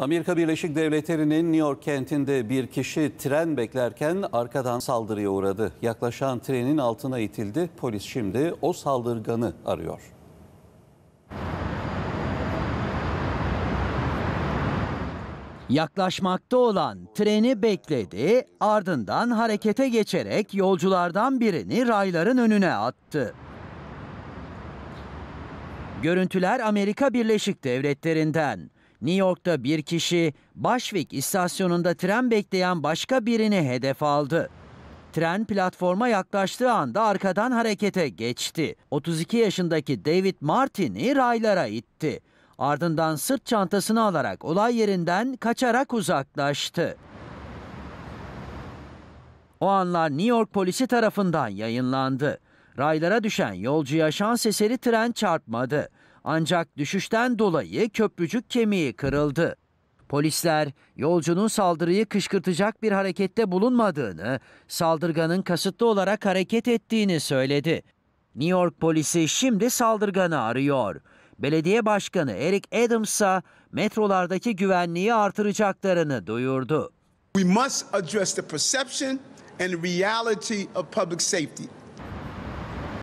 Amerika Birleşik Devletleri'nin New York kentinde bir kişi tren beklerken arkadan saldırıya uğradı. Yaklaşan trenin altına itildi. Polis şimdi o saldırganı arıyor. Yaklaşmakta olan treni bekledi, ardından harekete geçerek yolculardan birini rayların önüne attı. Görüntüler Amerika Birleşik Devletleri'nden. New York'ta bir kişi Başvik istasyonunda tren bekleyen başka birini hedef aldı. Tren platforma yaklaştığı anda arkadan harekete geçti. 32 yaşındaki David Martin'i raylara itti. Ardından sırt çantasını alarak olay yerinden kaçarak uzaklaştı. O anlar New York polisi tarafından yayınlandı. Raylara düşen yolcuya şans eseri tren çarpmadı. Ancak düşüşten dolayı köprücük kemiği kırıldı. Polisler yolcunun saldırıyı kışkırtacak bir harekette bulunmadığını, saldırganın kasıtlı olarak hareket ettiğini söyledi. New York polisi şimdi saldırganı arıyor. Belediye Başkanı Eric Adams ise metrolardaki güvenliği artıracaklarını duyurdu. We must address the perception and reality of public safety.